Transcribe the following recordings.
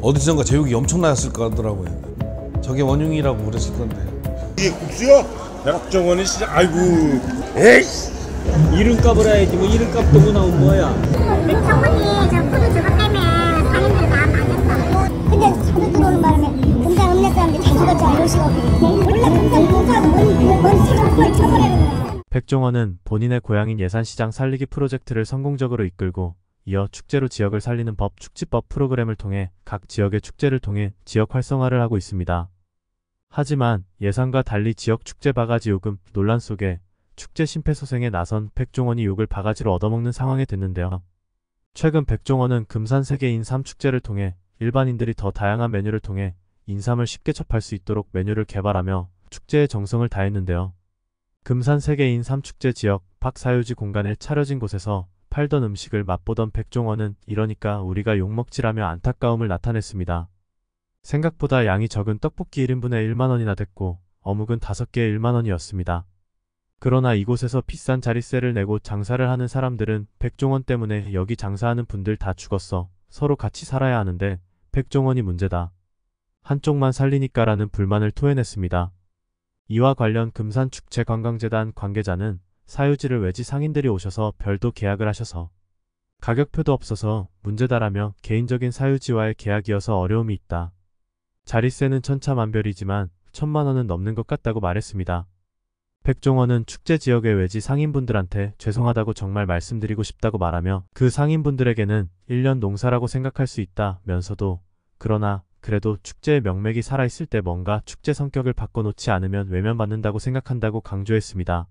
어디선가 제육이 엄청 나왔을 거더라고요. 저게 원흉이라고 그랬을 건데. 이게 국수야? 약정원이 진 아이고. 에이. 이름값을 해야지 뭐 이름값도 뭐 나온 거야. 우리 원이저 포도 저거 때문에 사람들 다 망했어. 근데 자주 들어오는 바람에 공장 없는 사람들 다 죽었잖아 이러시고. 원래 공장 공장 뭔뭔 사정을 쳐버리는 거야. 백종원은 본인의 고향인 예산시장 살리기 프로젝트를 성공적으로 이끌고 이어 축제로 지역을 살리는 법 축지법 프로그램을 통해 각 지역의 축제를 통해 지역 활성화를 하고 있습니다. 하지만 예상과 달리 지역 축제 바가지 요금 논란 속에 축제 심폐소생에 나선 백종원이 욕을 바가지로 얻어먹는 상황에 됐는데요. 최근 백종원은 금산 세계 인삼 축제를 통해 일반인들이 더 다양한 메뉴를 통해 인삼을 쉽게 접할 수 있도록 메뉴를 개발하며 축제의 정성을 다했는데요. 금산 세계 인삼 축제 지역 박사유지 공간에 차려진 곳에서 팔던 음식을 맛보던 백종원은 이러니까 우리가 욕먹지라며 안타까움을 나타냈습니다. 생각보다 양이 적은 떡볶이 1인분에 1만원이나 됐고 어묵은 5개에 1만원이었습니다. 그러나 이곳에서 비싼 자리세를 내고 장사를 하는 사람들은 백종원 때문에 여기 장사하는 분들 다 죽었어. 서로 같이 살아야 하는데 백종원이 문제다. 한쪽만 살리니까라는 불만을 토해냈습니다. 이와 관련 금산축제관광재단 관계자는 사유지를 외지 상인들이 오셔서 별도 계약을 하셔서 가격표도 없어서 문제다라며 개인적인 사유지와의 계약이어서 어려움이 있다. 자릿세는 천차만별이지만 천만원은 넘는 것 같다고 말했습니다. 백종원은 축제 지역의 외지 상인분들한테 죄송하다고 정말 말씀드리고 싶다고 말하며 그 상인분들에게는 1년 농사라고 생각할 수 있다면서도 그러나 그래도 축제의 명맥이 살아있을 때 뭔가 축제 성격을 바꿔놓지 않으면 외면받는다고 생각한다고 강조했습니다.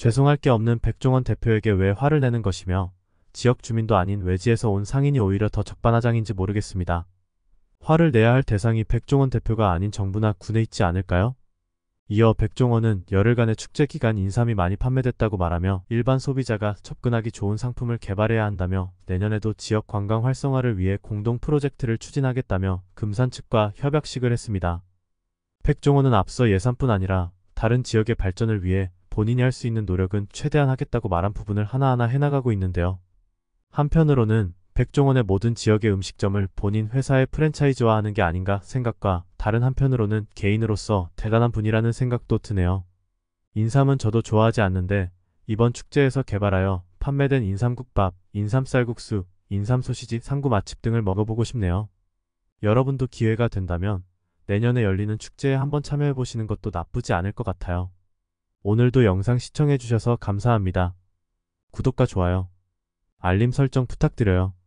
죄송할 게 없는 백종원 대표에게 왜 화를 내는 것이며 지역 주민도 아닌 외지에서 온 상인이 오히려 더 적반하장인지 모르겠습니다. 화를 내야 할 대상이 백종원 대표가 아닌 정부나 군에 있지 않을까요? 이어 백종원은 열흘간의 축제 기간 인삼이 많이 판매됐다고 말하며 일반 소비자가 접근하기 좋은 상품을 개발해야 한다며 내년에도 지역 관광 활성화를 위해 공동 프로젝트를 추진하겠다며 금산 측과 협약식을 했습니다. 백종원은 앞서 예산뿐 아니라 다른 지역의 발전을 위해 본인이 할 수 있는 노력은 최대한 하겠다고 말한 부분을 하나하나 해나가고 있는데요. 한편으로는 백종원의 모든 지역의 음식점을 본인 회사의 프랜차이즈화하는 게 아닌가 생각과 다른 한편으로는 개인으로서 대단한 분이라는 생각도 드네요. 인삼은 저도 좋아하지 않는데 이번 축제에서 개발하여 판매된 인삼국밥, 인삼쌀국수, 인삼소시지, 상구맛집 등을 먹어보고 싶네요. 여러분도 기회가 된다면 내년에 열리는 축제에 한번 참여해보시는 것도 나쁘지 않을 것 같아요. 오늘도 영상 시청해주셔서 감사합니다. 구독과 좋아요, 알림 설정 부탁드려요.